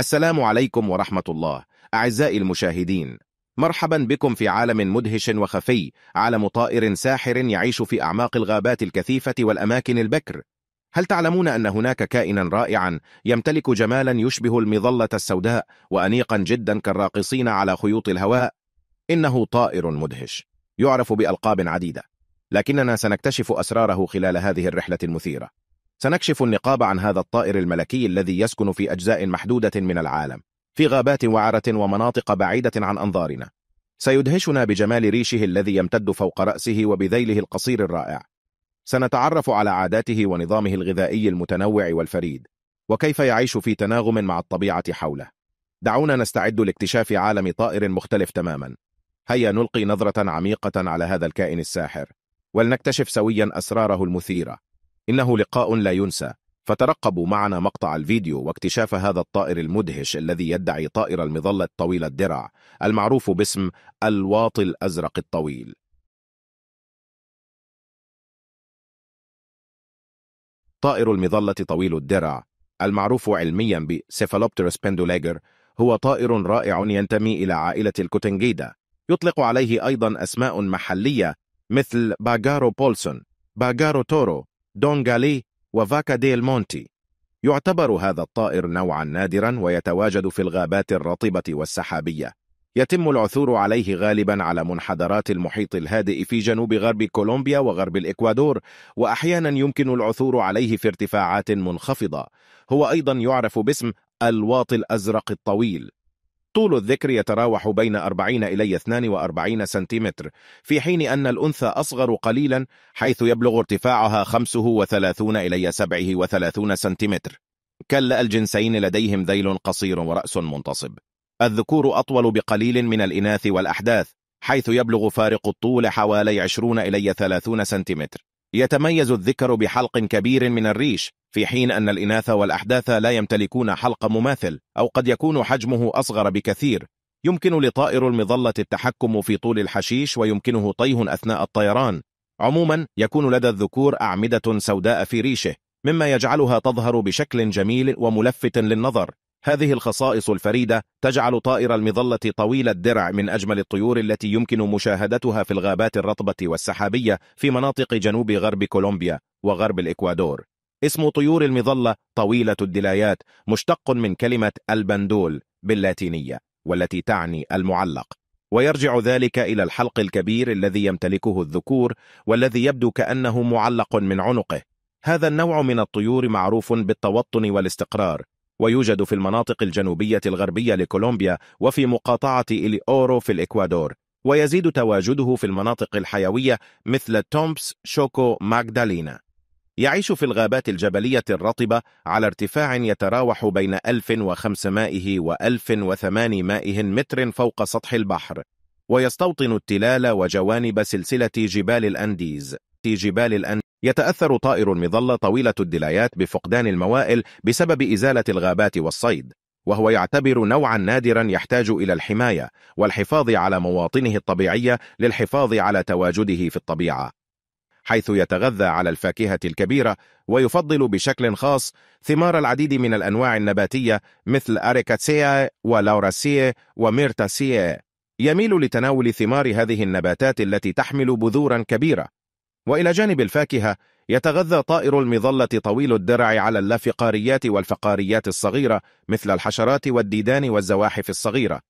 السلام عليكم ورحمة الله أعزائي المشاهدين مرحبا بكم في عالم مدهش وخفي عالم طائر ساحر يعيش في أعماق الغابات الكثيفة والأماكن البكر هل تعلمون أن هناك كائنا رائعا يمتلك جمالا يشبه المظلة السوداء وأنيقا جدا كالراقصين على خيوط الهواء؟ إنه طائر مدهش يعرف بألقاب عديدة لكننا سنكتشف أسراره خلال هذه الرحلة المثيرة سنكشف النقاب عن هذا الطائر الملكي الذي يسكن في أجزاء محدودة من العالم في غابات وعرة ومناطق بعيدة عن أنظارنا سيدهشنا بجمال ريشه الذي يمتد فوق رأسه وبذيله القصير الرائع سنتعرف على عاداته ونظامه الغذائي المتنوع والفريد وكيف يعيش في تناغم مع الطبيعة حوله دعونا نستعد لاكتشاف عالم طائر مختلف تماما هيا نلقي نظرة عميقة على هذا الكائن الساحر ولنكتشف سويا أسراره المثيرة إنه لقاء لا ينسى فترقبوا معنا مقطع الفيديو واكتشاف هذا الطائر المدهش الذي يدعي طائر المظلة الطويل الدرع المعروف باسم الواطي الأزرق الطويل طائر المظلة طويل الدرع المعروف علميا بسيفالوبترس بندولاجر هو طائر رائع ينتمي إلى عائلة الكوتنجيدا يطلق عليه أيضا أسماء محلية مثل باجارو بولسون باجارو تورو دونغالي وفاكا ديل مونتي يعتبر هذا الطائر نوعا نادرا ويتواجد في الغابات الرطبة والسحابية يتم العثور عليه غالبا على منحدرات المحيط الهادئ في جنوب غرب كولومبيا وغرب الإكوادور وأحيانا يمكن العثور عليه في ارتفاعات منخفضة هو أيضا يعرف باسم الواط الأزرق الطويل طول الذكر يتراوح بين 40 إلى 42 سنتيمتر في حين أن الأنثى أصغر قليلا حيث يبلغ ارتفاعها 35 إلى 37 سنتيمتر كلا الجنسين لديهم ذيل قصير ورأس منتصب الذكور أطول بقليل من الإناث والأحداث حيث يبلغ فارق الطول حوالي 20 إلى 30 سنتيمتر يتميز الذكر بحلق كبير من الريش في حين أن الإناث والأحداث لا يمتلكون حلق مماثل أو قد يكون حجمه أصغر بكثير يمكن لطائر المظلة التحكم في طول الحشيش ويمكنه طيه أثناء الطيران عموما يكون لدى الذكور أعمدة سوداء في ريشه مما يجعلها تظهر بشكل جميل وملفت للنظر هذه الخصائص الفريدة تجعل طائر المظلة طويل الدرع من أجمل الطيور التي يمكن مشاهدتها في الغابات الرطبة والسحابية في مناطق جنوب غرب كولومبيا وغرب الإكوادور اسم طيور المظلة طويلة الدلايات مشتق من كلمة البندول باللاتينية والتي تعني المعلق ويرجع ذلك إلى الحلق الكبير الذي يمتلكه الذكور والذي يبدو كأنه معلق من عنقه هذا النوع من الطيور معروف بالتوطن والاستقرار ويوجد في المناطق الجنوبية الغربية لكولومبيا وفي مقاطعة إلي أورو في الإكوادور ويزيد تواجده في المناطق الحيوية مثل تومبس شوكو ماغدالينا يعيش في الغابات الجبلية الرطبة على ارتفاع يتراوح بين 1500 و 1800 متر فوق سطح البحر ويستوطن التلال وجوانب سلسلة جبال الأنديز جبال الأنديز يتأثر طائر المظلة طويلة الدلايات بفقدان الموائل بسبب إزالة الغابات والصيد وهو يعتبر نوعا نادرا يحتاج إلى الحماية والحفاظ على مواطنه الطبيعية للحفاظ على تواجده في الطبيعة حيث يتغذى على الفاكهة الكبيرة ويفضل بشكل خاص ثمار العديد من الأنواع النباتية مثل أريكاتسيا ولاوراسيا وميرتاسيا يميل لتناول ثمار هذه النباتات التي تحمل بذورا كبيرة وإلى جانب الفاكهة يتغذى طائر المظلة طويل الدرع على اللافقاريات والفقاريات الصغيرة مثل الحشرات والديدان والزواحف الصغيرة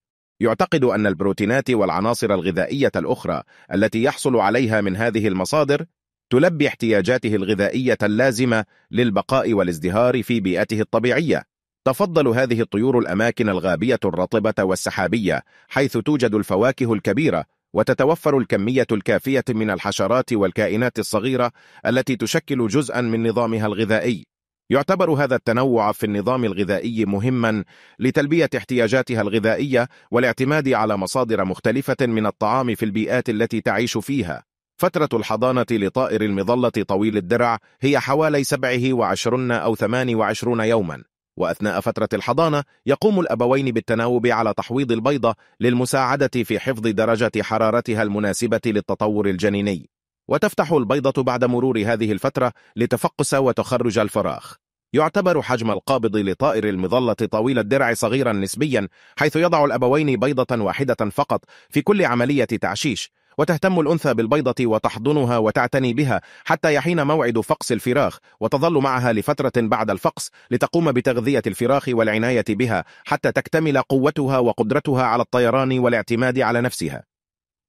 يعتقد أن البروتينات والعناصر الغذائية الأخرى التي يحصل عليها من هذه المصادر تلبي احتياجاته الغذائية اللازمة للبقاء والازدهار في بيئته الطبيعية تفضل هذه الطيور الأماكن الغابية الرطبة والسحابية حيث توجد الفواكه الكبيرة وتتوفر الكمية الكافية من الحشرات والكائنات الصغيرة التي تشكل جزءا من نظامها الغذائي يعتبر هذا التنوع في النظام الغذائي مهما لتلبية احتياجاتها الغذائية والاعتماد على مصادر مختلفة من الطعام في البيئات التي تعيش فيها فترة الحضانة لطائر المظلة طويل الدرع هي حوالي 27 أو 28 يوما وأثناء فترة الحضانة يقوم الأبوين بالتناوب على تحويض البيضة للمساعدة في حفظ درجة حرارتها المناسبة للتطور الجنيني وتفتح البيضة بعد مرور هذه الفترة لتفقس وتخرج الفراخ يعتبر حجم القابض لطائر المظلة طويل الدرع صغيرا نسبيا حيث يضع الأبوين بيضة واحدة فقط في كل عملية تعشيش وتهتم الأنثى بالبيضة وتحضنها وتعتني بها حتى يحين موعد فقس الفراخ وتظل معها لفترة بعد الفقس لتقوم بتغذية الفراخ والعناية بها حتى تكتمل قوتها وقدرتها على الطيران والاعتماد على نفسها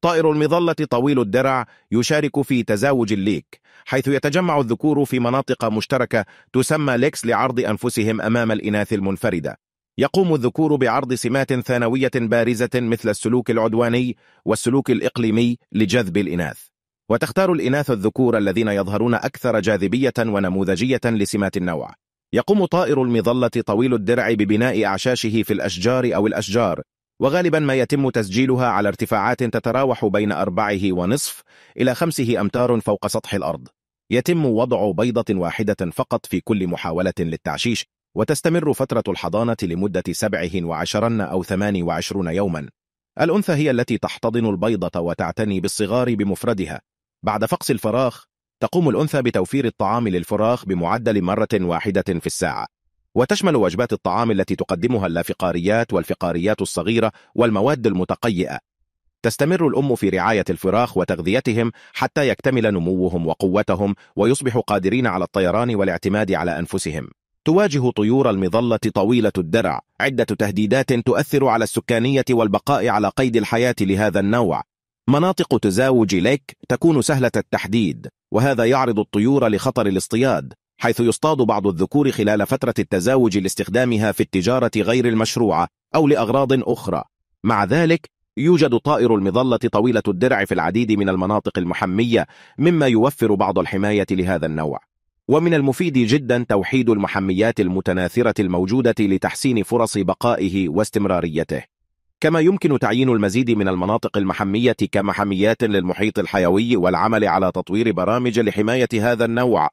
طائر المظلة طويل الدرع يشارك في تزاوج الليك حيث يتجمع الذكور في مناطق مشتركة تسمى ليكس لعرض أنفسهم أمام الإناث المنفردة يقوم الذكور بعرض سمات ثانوية بارزة مثل السلوك العدواني والسلوك الإقليمي لجذب الإناث وتختار الإناث الذكور الذين يظهرون أكثر جاذبية ونموذجية لسمات النوع يقوم طائر المظلة طويل الدرع ببناء أعشاشه في الأشجار أو الأشجار وغالبا ما يتم تسجيلها على ارتفاعات تتراوح بين أربعه ونصف إلى خمسه أمتار فوق سطح الأرض يتم وضع بيضة واحدة فقط في كل محاولة للتعشيش وتستمر فترة الحضانة لمدة 27 أو 28 يوما الأنثى هي التي تحتضن البيضة وتعتني بالصغار بمفردها بعد فقس الفراخ تقوم الأنثى بتوفير الطعام للفراخ بمعدل مرة واحدة في الساعة وتشمل وجبات الطعام التي تقدمها اللافقاريات والفقاريات الصغيرة والمواد المتقيئة تستمر الأم في رعاية الفراخ وتغذيتهم حتى يكتمل نموهم وقوتهم ويصبح قادرين على الطيران والاعتماد على أنفسهم تواجه طيور المظلة طويلة الدرع عدة تهديدات تؤثر على السكانية والبقاء على قيد الحياة لهذا النوع مناطق تزاوج ليك تكون سهلة التحديد وهذا يعرض الطيور لخطر الاصطياد حيث يصطاد بعض الذكور خلال فترة التزاوج لاستخدامها في التجارة غير المشروعة أو لأغراض أخرى مع ذلك يوجد طائر المظلة طويلة الدرع في العديد من المناطق المحمية مما يوفر بعض الحماية لهذا النوع ومن المفيد جدا توحيد المحميات المتناثرة الموجودة لتحسين فرص بقائه واستمراريته كما يمكن تعيين المزيد من المناطق المحمية كمحميات للمحيط الحيوي والعمل على تطوير برامج لحماية هذا النوع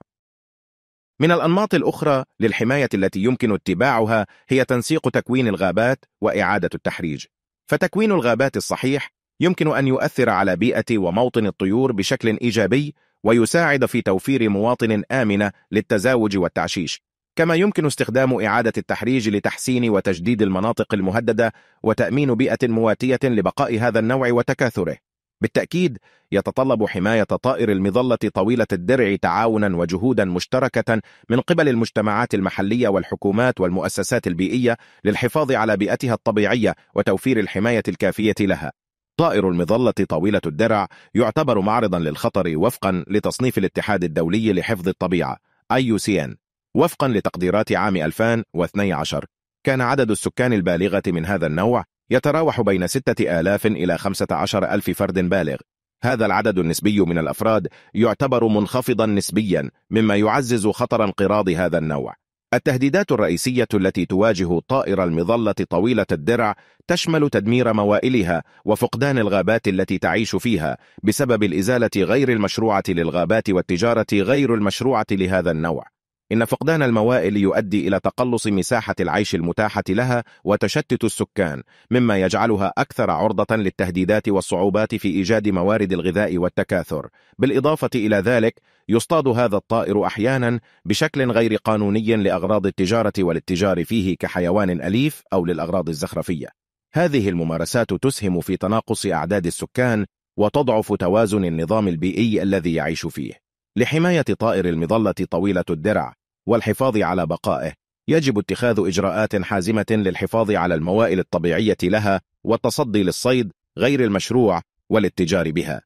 من الأنماط الأخرى للحماية التي يمكن اتباعها هي تنسيق تكوين الغابات وإعادة التحريج فتكوين الغابات الصحيح يمكن أن يؤثر على بيئة وموطن الطيور بشكل إيجابي ويساعد في توفير مواطن آمنة للتزاوج والتعشيش كما يمكن استخدام إعادة التحريج لتحسين وتجديد المناطق المهددة وتأمين بيئة مواتية لبقاء هذا النوع وتكاثره بالتأكيد يتطلب حماية طائر المظلة طويلة الدرع تعاونا وجهودا مشتركة من قبل المجتمعات المحلية والحكومات والمؤسسات البيئية للحفاظ على بيئتها الطبيعية وتوفير الحماية الكافية لها طائر المظلة طويلة الدرع يعتبر معرضا للخطر وفقا لتصنيف الاتحاد الدولي لحفظ الطبيعة IUCN وفقا لتقديرات عام 2012 كان عدد السكان البالغة من هذا النوع يتراوح بين 6000 إلى 15000 فرد بالغ هذا العدد النسبي من الأفراد يعتبر منخفضا نسبيا مما يعزز خطر انقراض هذا النوع التهديدات الرئيسية التي تواجه طائر المظلة طويلة الدرع تشمل تدمير موائلها وفقدان الغابات التي تعيش فيها بسبب الإزالة غير المشروعة للغابات والتجارة غير المشروعة لهذا النوع إن فقدان الموائل يؤدي إلى تقلص مساحة العيش المتاحة لها وتشتت السكان مما يجعلها أكثر عرضة للتهديدات والصعوبات في إيجاد موارد الغذاء والتكاثر بالإضافة إلى ذلك يصطاد هذا الطائر أحيانا بشكل غير قانوني لأغراض التجارة والاتجار فيه كحيوان أليف أو للأغراض الزخرفية هذه الممارسات تسهم في تناقص أعداد السكان وتضعف توازن النظام البيئي الذي يعيش فيه لحماية طائر المظلة طويلة الدرع والحفاظ على بقائه يجب اتخاذ إجراءات حازمة للحفاظ على الموائل الطبيعية لها والتصدي للصيد غير المشروع والاتجار بها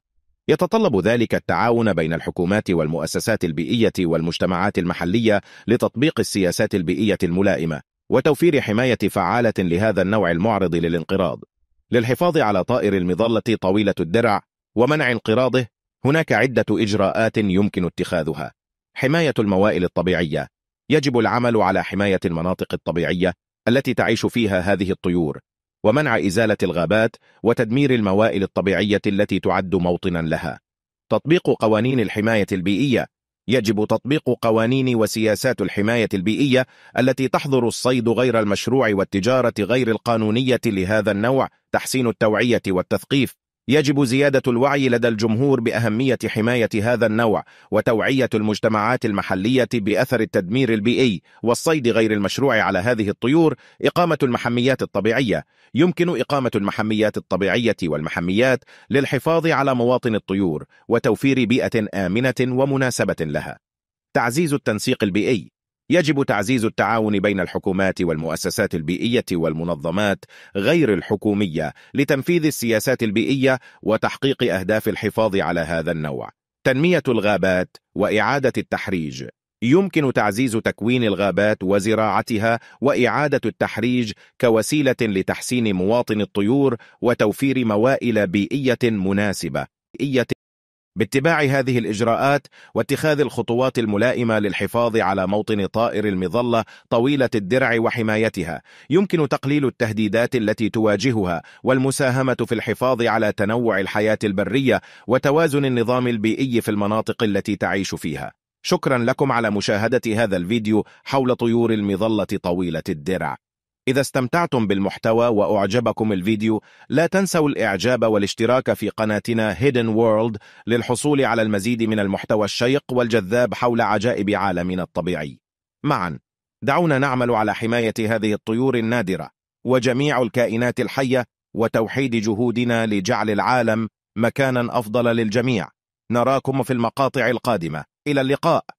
يتطلب ذلك التعاون بين الحكومات والمؤسسات البيئية والمجتمعات المحلية لتطبيق السياسات البيئية الملائمة وتوفير حماية فعالة لهذا النوع المعرض للانقراض للحفاظ على طائر المظلة طويلة الدرع ومنع انقراضه هناك عدة إجراءات يمكن اتخاذها حماية الموائل الطبيعية يجب العمل على حماية المناطق الطبيعية التي تعيش فيها هذه الطيور ومنع إزالة الغابات وتدمير الموائل الطبيعية التي تعد موطنا لها تطبيق قوانين الحماية البيئية يجب تطبيق قوانين وسياسات الحماية البيئية التي تحظر الصيد غير المشروع والتجارة غير القانونية لهذا النوع تحسين التوعية والتثقيف يجب زيادة الوعي لدى الجمهور بأهمية حماية هذا النوع وتوعية المجتمعات المحلية بأثر التدمير البيئي والصيد غير المشروع على هذه الطيور إقامة المحميات الطبيعية يمكن إقامة المحميات الطبيعية والمحميات للحفاظ على مواطن الطيور وتوفير بيئة آمنة ومناسبة لها تعزيز التنسيق البيئي يجب تعزيز التعاون بين الحكومات والمؤسسات البيئية والمنظمات غير الحكومية لتنفيذ السياسات البيئية وتحقيق أهداف الحفاظ على هذا النوع تنمية الغابات وإعادة التحريج يمكن تعزيز تكوين الغابات وزراعتها وإعادة التحريج كوسيلة لتحسين مواطن الطيور وتوفير موائل بيئية مناسبة باتباع هذه الإجراءات واتخاذ الخطوات الملائمة للحفاظ على موطن طائر المظلة طويلة الدرع وحمايتها يمكن تقليل التهديدات التي تواجهها والمساهمة في الحفاظ على تنوع الحياة البرية وتوازن النظام البيئي في المناطق التي تعيش فيها شكرا لكم على مشاهدة هذا الفيديو حول طيور المظلة طويلة الدرع إذا استمتعتم بالمحتوى وأعجبكم الفيديو لا تنسوا الإعجاب والاشتراك في قناتنا Hidden World للحصول على المزيد من المحتوى الشيق والجذاب حول عجائب عالمنا الطبيعي معا دعونا نعمل على حماية هذه الطيور النادرة وجميع الكائنات الحية وتوحيد جهودنا لجعل العالم مكانا أفضل للجميع نراكم في المقاطع القادمة إلى اللقاء